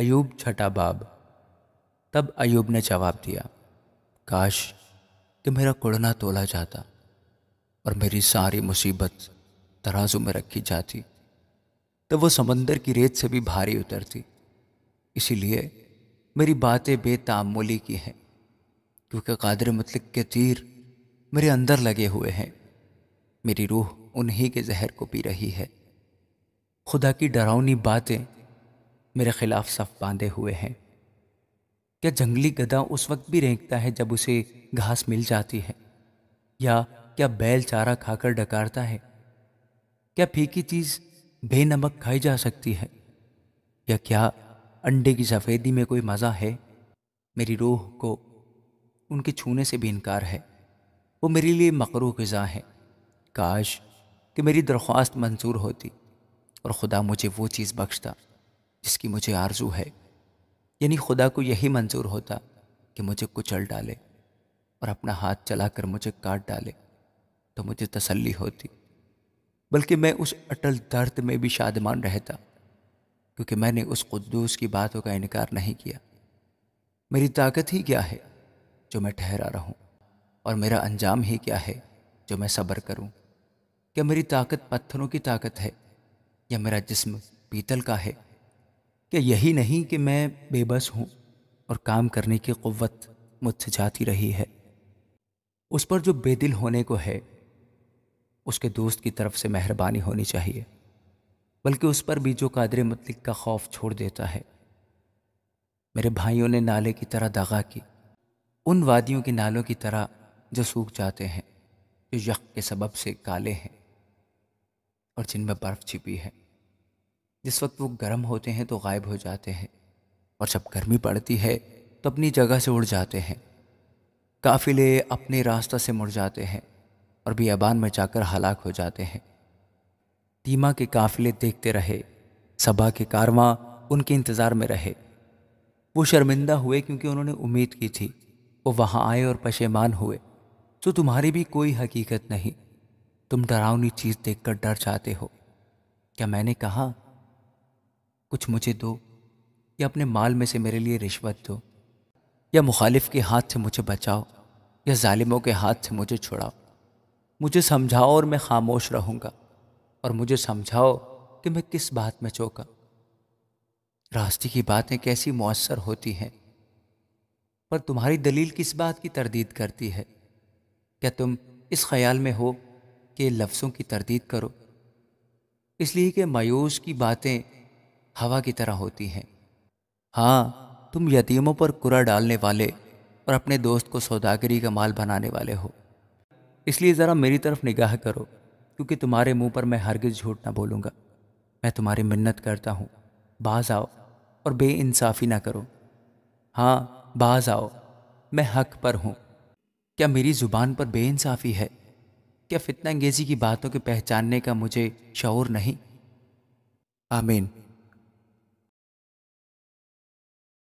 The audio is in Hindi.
अयूब छठा बाब तब अयूब ने जवाब दिया काश कि मेरा कुड़ना तोला जाता और मेरी सारी मुसीबत तराजू में रखी जाती तो वो समंदर की रेत से भी भारी उतरती इसीलिए मेरी बातें बेतामोली की हैं क्योंकि कादर मतलब के तीर मेरे अंदर लगे हुए हैं मेरी रूह उन्हीं के जहर को पी रही है खुदा की डरावनी बातें मेरे खिलाफ सफ बांधे हुए हैं क्या जंगली गधा उस वक्त भी रेंकता है जब उसे घास मिल जाती है या क्या बैल चारा खाकर डकारता है क्या फीकी चीज बेनमक खाई जा सकती है या क्या अंडे की सफ़ेदी में कोई मज़ा है मेरी रूह को उनके छूने से भी इनकार है वो मेरे लिए मकरू गज़ा है काश कि मेरी दरख्वास्त मंजूर होती और ख़ुदा मुझे वो चीज़ बख्शता जिसकी मुझे आरजू है यानी खुदा को यही मंजूर होता कि मुझे कुचल डाले और अपना हाथ चलाकर मुझे काट डाले तो मुझे तसल्ली होती बल्कि मैं उस अटल दर्द में भी शादमान रहता क्योंकि मैंने उस कुद्दूस की बातों का इनकार नहीं किया मेरी ताकत ही क्या है जो मैं ठहरा रहूं और मेरा अंजाम ही क्या है जो मैं सब्र करूं क्या मेरी ताकत पत्थरों की ताकत है या मेरा जिस्म पीतल का है या यही नहीं कि मैं बेबस हूं और काम करने की क़वत मुझसे जाती रही है उस पर जो बेदिल होने को है उसके दोस्त की तरफ से मेहरबानी होनी चाहिए बल्कि उस पर भी जो कादर मतलब का खौफ छोड़ देता है मेरे भाइयों ने नाले की तरह दगा की उन वादियों के नालों की तरह जो सूख जाते हैं जो यक के सबब से काले हैं और जिनमें बर्फ़ छिपी है जिस वक्त वो गर्म होते हैं तो गायब हो जाते हैं और जब गर्मी पड़ती है तो अपनी जगह से उड़ जाते हैं काफिले अपने रास्ता से मुड़ जाते हैं और बियाबान में जाकर हलाक हो जाते हैं तीमा के काफिले देखते रहे सभा के कारवां उनके इंतज़ार में रहे वो शर्मिंदा हुए क्योंकि उन्होंने उम्मीद की थी वो वहाँ आए और पशेमान हुए तो तुम्हारी भी कोई हकीकत नहीं तुम डरावनी चीज़ देखकर डर जाते हो क्या मैंने कहा कुछ मुझे दो या अपने माल में से मेरे लिए रिश्वत दो या मुखालिफ के हाथ से मुझे बचाओ या ालिमों के हाथ से मुझे छुड़ाओ मुझे समझाओ और मैं खामोश रहूँगा और मुझे समझाओ कि मैं किस बात में चौंका रास्ते की बातें कैसी मौसर होती हैं पर तुम्हारी दलील किस बात की तरदीद करती है क्या तुम इस ख्याल में हो कि लफ्ज़ों की तरदीद करो इसलिए कि मायूस की बातें हवा की तरह होती हैं हाँ तुम यतीमों पर कुरा डालने वाले और अपने दोस्त को सौदागरी का माल बनाने वाले हो इसलिए ज़रा मेरी तरफ निगाह करो क्योंकि तुम्हारे मुंह पर मैं हरगिज़ झूठ ना बोलूँगा मैं तुम्हारी मिन्नत करता हूँ बाज आओ और बेइंसाफ़ी ना करो हाँ बाज आओ मैं हक पर हूँ क्या मेरी ज़ुबान पर बेइंसाफ़ी है क्या फितना अंगेजी की बातों के पहचानने का मुझे शौर नहीं आमीन